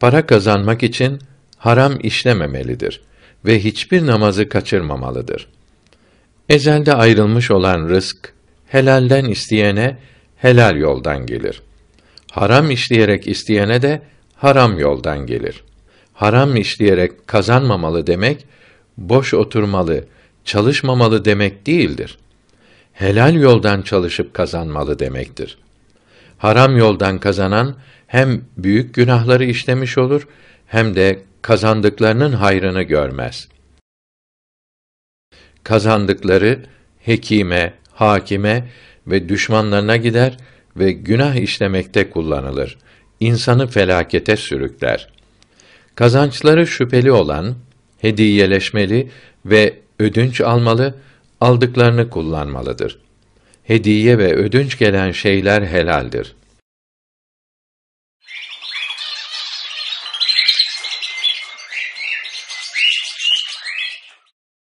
Para kazanmak için haram işlememelidir ve hiçbir namazı kaçırmamalıdır. Ezelde ayrılmış olan rızk helalden isteyene helal yoldan gelir. Haram işleyerek isteyene de haram yoldan gelir. Haram işleyerek kazanmamalı demek boş oturmalı, çalışmamalı demek değildir helal yoldan çalışıp kazanmalı demektir. Haram yoldan kazanan hem büyük günahları işlemiş olur hem de kazandıklarının hayrını görmez. Kazandıkları hekime, hakime ve düşmanlarına gider ve günah işlemekte kullanılır. İnsanı felakete sürükler. Kazançları şüpheli olan hediyeleşmeli ve ödünç almalı aldıklarını kullanmalıdır. Hediye ve ödünç gelen şeyler helaldir.